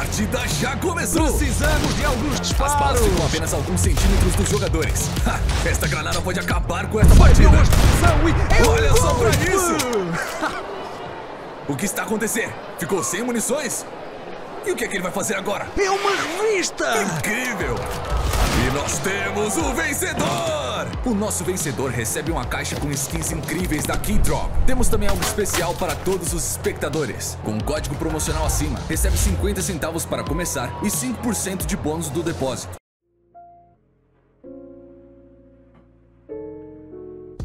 partida já começou! Precisamos de alguns disparos! As balas ficam apenas alguns centímetros dos jogadores. Ha, esta granada pode acabar com esta partida! Olha só pra isso! o que está acontecendo? Ficou sem munições? E o que é que ele vai fazer agora? É uma revista! Incrível! nós temos o vencedor! O nosso vencedor recebe uma caixa com skins incríveis da Keydrop. Temos também algo especial para todos os espectadores. Com o código promocional acima, recebe 50 centavos para começar e 5% de bônus do depósito.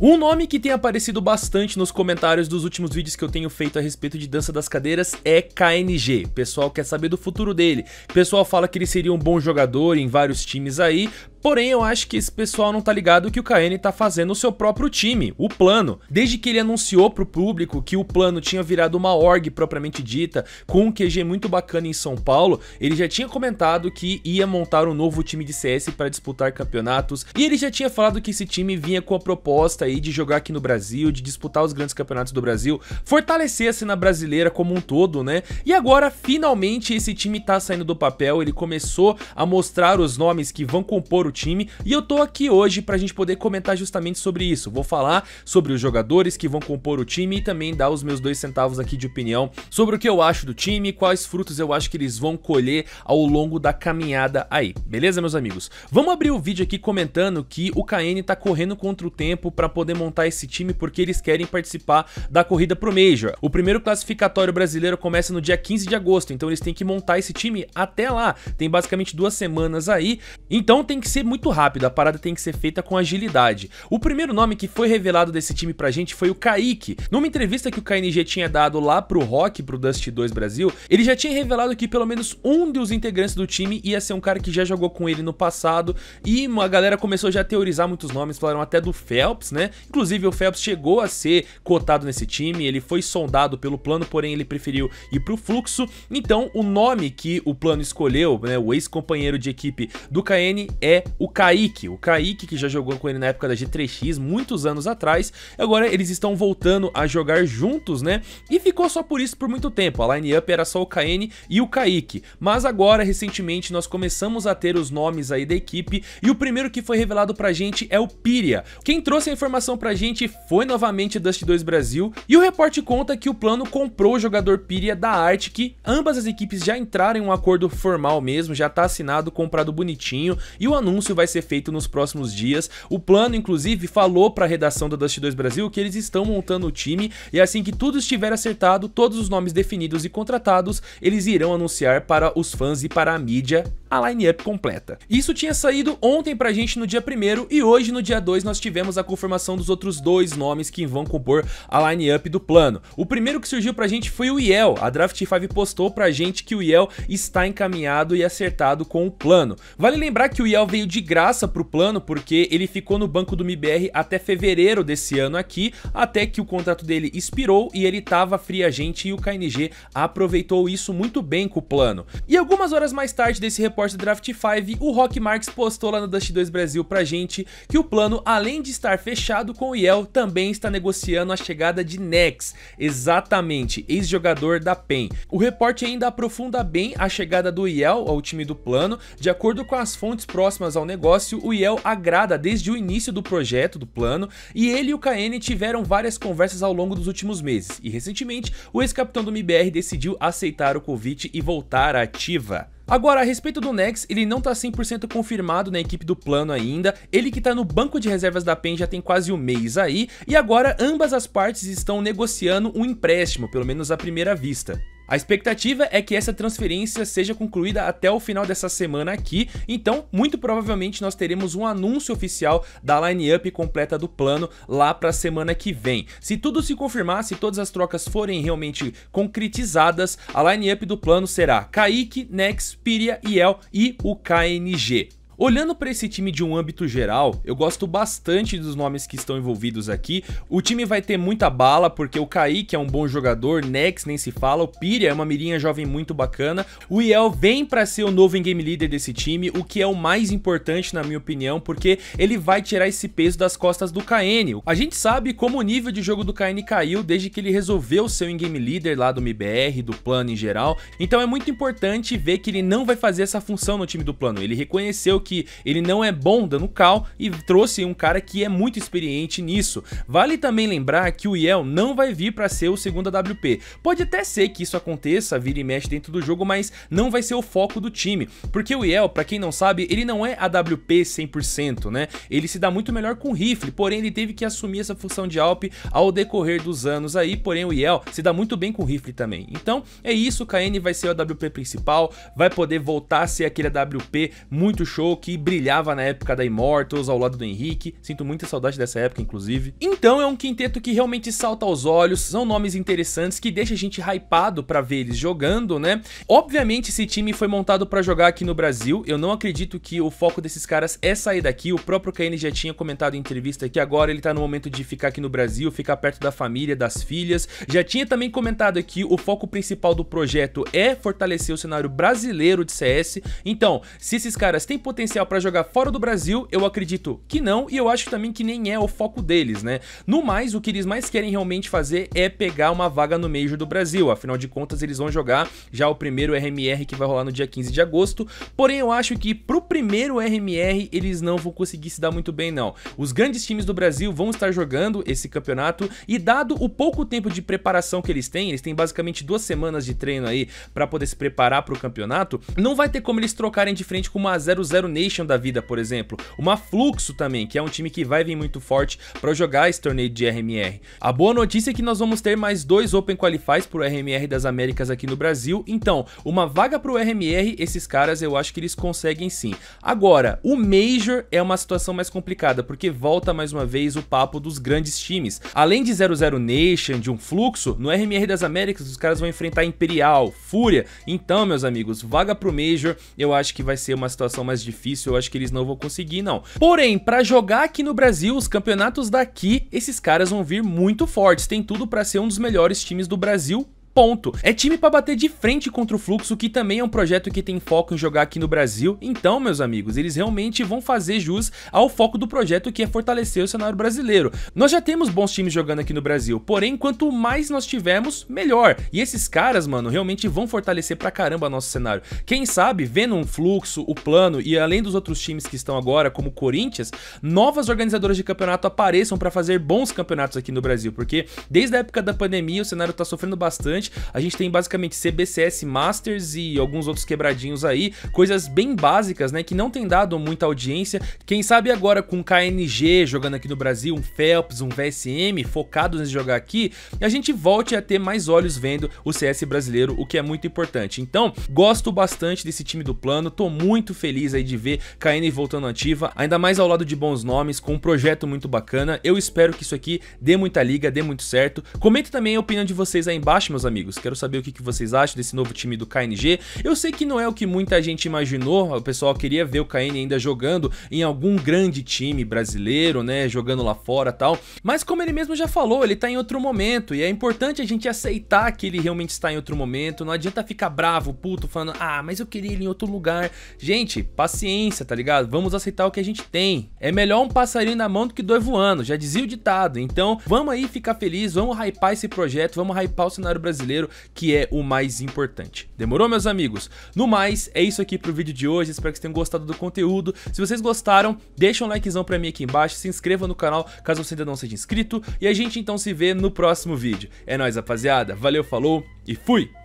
Um nome que tem aparecido bastante nos comentários dos últimos vídeos que eu tenho feito a respeito de Dança das Cadeiras é KNG. O pessoal quer saber do futuro dele. O pessoal fala que ele seria um bom jogador em vários times aí. Porém, eu acho que esse pessoal não tá ligado que o KN tá fazendo o seu próprio time, o plano. Desde que ele anunciou pro público que o plano tinha virado uma org propriamente dita, com um QG muito bacana em São Paulo, ele já tinha comentado que ia montar um novo time de CS para disputar campeonatos, e ele já tinha falado que esse time vinha com a proposta aí de jogar aqui no Brasil, de disputar os grandes campeonatos do Brasil, fortalecer a assim, cena brasileira como um todo, né? E agora, finalmente, esse time tá saindo do papel, ele começou a mostrar os nomes que vão compor o time, e eu tô aqui hoje pra gente poder comentar justamente sobre isso. Vou falar sobre os jogadores que vão compor o time e também dar os meus dois centavos aqui de opinião sobre o que eu acho do time, quais frutos eu acho que eles vão colher ao longo da caminhada aí, beleza meus amigos? Vamos abrir o vídeo aqui comentando que o KN tá correndo contra o tempo pra poder montar esse time porque eles querem participar da corrida pro Major. O primeiro classificatório brasileiro começa no dia 15 de agosto, então eles têm que montar esse time até lá. Tem basicamente duas semanas aí, então tem que ser muito rápido, a parada tem que ser feita com agilidade. O primeiro nome que foi revelado desse time pra gente foi o Kaique. Numa entrevista que o KNG tinha dado lá pro Rock, pro Dust 2 Brasil, ele já tinha revelado que pelo menos um dos integrantes do time ia ser um cara que já jogou com ele no passado e a galera começou já a teorizar muitos nomes, falaram até do Phelps, né? Inclusive o Phelps chegou a ser cotado nesse time, ele foi sondado pelo plano, porém ele preferiu ir pro fluxo. Então o nome que o plano escolheu, né, o ex-companheiro de equipe do KN é o Kaique. O Kaique, que já jogou com ele na época da G3X, muitos anos atrás. Agora eles estão voltando a jogar juntos, né? E ficou só por isso por muito tempo. A line-up era só o KN e o Kaique. Mas agora, recentemente, nós começamos a ter os nomes aí da equipe. E o primeiro que foi revelado pra gente é o Piria. Quem trouxe a informação pra gente foi novamente Dust 2 Brasil. E o repórter conta que o plano comprou o jogador Piria da Arctic. Ambas as equipes já entraram em um acordo formal mesmo, já tá assinado, comprado bonitinho. E o anúncio anúncio vai ser feito nos próximos dias. O plano, inclusive, falou para a redação da Dust 2 Brasil que eles estão montando o time e assim que tudo estiver acertado, todos os nomes definidos e contratados, eles irão anunciar para os fãs e para a mídia a line-up completa. Isso tinha saído ontem pra gente no dia 1 e hoje no dia 2 nós tivemos a confirmação dos outros dois nomes que vão compor a line-up do plano. O primeiro que surgiu pra gente foi o Yel, a Draft 5 postou pra gente que o Yel está encaminhado e acertado com o plano. Vale lembrar que o Yel veio veio de graça para o plano porque ele ficou no banco do MBR até fevereiro desse ano aqui, até que o contrato dele expirou e ele estava free gente e o KNG aproveitou isso muito bem com o plano. E algumas horas mais tarde desse repórter Draft 5, o Rock Marks postou lá no Dust 2 Brasil pra gente que o plano, além de estar fechado com o Yel, também está negociando a chegada de Nex, exatamente, ex-jogador da PEN. O reporte ainda aprofunda bem a chegada do Yel ao time do plano, de acordo com as fontes próximas ao negócio, o Yel agrada desde o início do projeto, do plano, e ele e o KN tiveram várias conversas ao longo dos últimos meses, e recentemente o ex-capitão do MBR decidiu aceitar o convite e voltar à ativa. Agora, a respeito do Nex, ele não tá 100% confirmado na equipe do plano ainda, ele que tá no banco de reservas da PEN já tem quase um mês aí, e agora ambas as partes estão negociando um empréstimo, pelo menos à primeira vista. A expectativa é que essa transferência seja concluída até o final dessa semana aqui, então muito provavelmente nós teremos um anúncio oficial da line-up completa do plano lá para a semana que vem. Se tudo se confirmar, se todas as trocas forem realmente concretizadas, a line-up do plano será Kaique, Nex, Piria, Yel e o KNG. Olhando para esse time de um âmbito geral, eu gosto bastante dos nomes que estão envolvidos aqui. O time vai ter muita bala, porque o Kaique é um bom jogador, Nex nem se fala, o Piria é uma mirinha jovem muito bacana. O Yel vem para ser o novo in game leader desse time, o que é o mais importante na minha opinião, porque ele vai tirar esse peso das costas do KN. A gente sabe como o nível de jogo do KN caiu desde que ele resolveu ser o in-game leader lá do MBR, do plano em geral. Então é muito importante ver que ele não vai fazer essa função no time do plano. Ele reconheceu que ele não é bom dando cal e trouxe um cara que é muito experiente nisso. Vale também lembrar que o Yel não vai vir para ser o segundo AWP. Pode até ser que isso aconteça, vira e mexe dentro do jogo, mas não vai ser o foco do time, porque o Yel, para quem não sabe, ele não é AWP 100%, né? Ele se dá muito melhor com rifle, porém ele teve que assumir essa função de AWP ao decorrer dos anos aí, porém o Yel se dá muito bem com rifle também. Então, é isso, o KN vai ser o AWP principal, vai poder voltar a ser aquele AWP muito show que brilhava na época da Immortals, ao lado do Henrique. Sinto muita saudade dessa época, inclusive. Então é um quinteto que realmente salta aos olhos, são nomes interessantes que deixa a gente hypado pra ver eles jogando, né? Obviamente esse time foi montado pra jogar aqui no Brasil, eu não acredito que o foco desses caras é sair daqui, o próprio KN já tinha comentado em entrevista que agora ele tá no momento de ficar aqui no Brasil, ficar perto da família, das filhas. Já tinha também comentado aqui, o foco principal do projeto é fortalecer o cenário brasileiro de CS. Então, se esses caras têm potencial potencial para jogar fora do Brasil? Eu acredito que não, e eu acho também que nem é o foco deles, né? No mais, o que eles mais querem realmente fazer é pegar uma vaga no Major do Brasil, afinal de contas eles vão jogar já o primeiro RMR que vai rolar no dia 15 de agosto, porém eu acho que pro primeiro RMR eles não vão conseguir se dar muito bem não. Os grandes times do Brasil vão estar jogando esse campeonato e dado o pouco tempo de preparação que eles têm, eles têm basicamente duas semanas de treino aí para poder se preparar para o campeonato, não vai ter como eles trocarem de frente com uma 00. Nation da vida, por exemplo. Uma Fluxo também, que é um time que vai vir muito forte para jogar esse torneio de RMR. A boa notícia é que nós vamos ter mais dois Open Qualifies pro RMR das Américas aqui no Brasil. Então, uma vaga pro RMR, esses caras eu acho que eles conseguem sim. Agora, o Major é uma situação mais complicada, porque volta mais uma vez o papo dos grandes times. Além de 00 Nation, de um Fluxo, no RMR das Américas os caras vão enfrentar Imperial, Fúria. Então, meus amigos, vaga pro Major eu acho que vai ser uma situação mais difícil difícil, eu acho que eles não vão conseguir, não. Porém, para jogar aqui no Brasil, os campeonatos daqui, esses caras vão vir muito fortes. Tem tudo para ser um dos melhores times do Brasil, ponto. É time para bater de frente contra o Fluxo, que também é um projeto que tem foco em jogar aqui no Brasil. Então, meus amigos, eles realmente vão fazer jus ao foco do projeto que é fortalecer o cenário brasileiro. Nós já temos bons times jogando aqui no Brasil, porém, quanto mais nós tivermos, melhor. E esses caras, mano, realmente vão fortalecer pra caramba nosso cenário. Quem sabe, vendo um Fluxo, o Plano e além dos outros times que estão agora, como o Corinthians, novas organizadoras de campeonato apareçam para fazer bons campeonatos aqui no Brasil, porque desde a época da pandemia o cenário tá sofrendo bastante bastante. A gente tem basicamente CBCS Masters e alguns outros quebradinhos aí, coisas bem básicas, né, que não tem dado muita audiência. Quem sabe agora com KNG jogando aqui no Brasil, um Phelps, um VSM, focados em jogar aqui, a gente volte a ter mais olhos vendo o CS brasileiro, o que é muito importante. Então, gosto bastante desse time do plano, tô muito feliz aí de ver KN voltando ativa, ainda mais ao lado de bons nomes, com um projeto muito bacana. Eu espero que isso aqui dê muita liga, dê muito certo. Comenta também a opinião de vocês aí embaixo, meus amigos amigos. Quero saber o que, vocês acham desse novo time do KNG. Eu sei que não é o que muita gente imaginou, o pessoal queria ver o KN ainda jogando em algum grande time brasileiro, né, jogando lá fora tal, mas como ele mesmo já falou, ele tá em outro momento e é importante a gente aceitar que ele realmente está em outro momento, não adianta ficar bravo, puto, falando, ah, mas eu queria ele em outro lugar. Gente, paciência, tá ligado? Vamos aceitar o que a gente tem. É melhor um passarinho na mão do que dois voando, já dizia o ditado, então vamos aí ficar feliz, vamos hypar esse projeto, vamos hypar o cenário brasileiro brasileiro, que é o mais importante. Demorou, meus amigos? No mais, é isso aqui pro vídeo de hoje, espero que vocês tenham gostado do conteúdo. Se vocês gostaram, deixa um likezão pra mim aqui embaixo, se inscreva no canal caso você ainda não seja inscrito, e a gente então se vê no próximo vídeo. É nóis, rapaziada, valeu, falou e fui!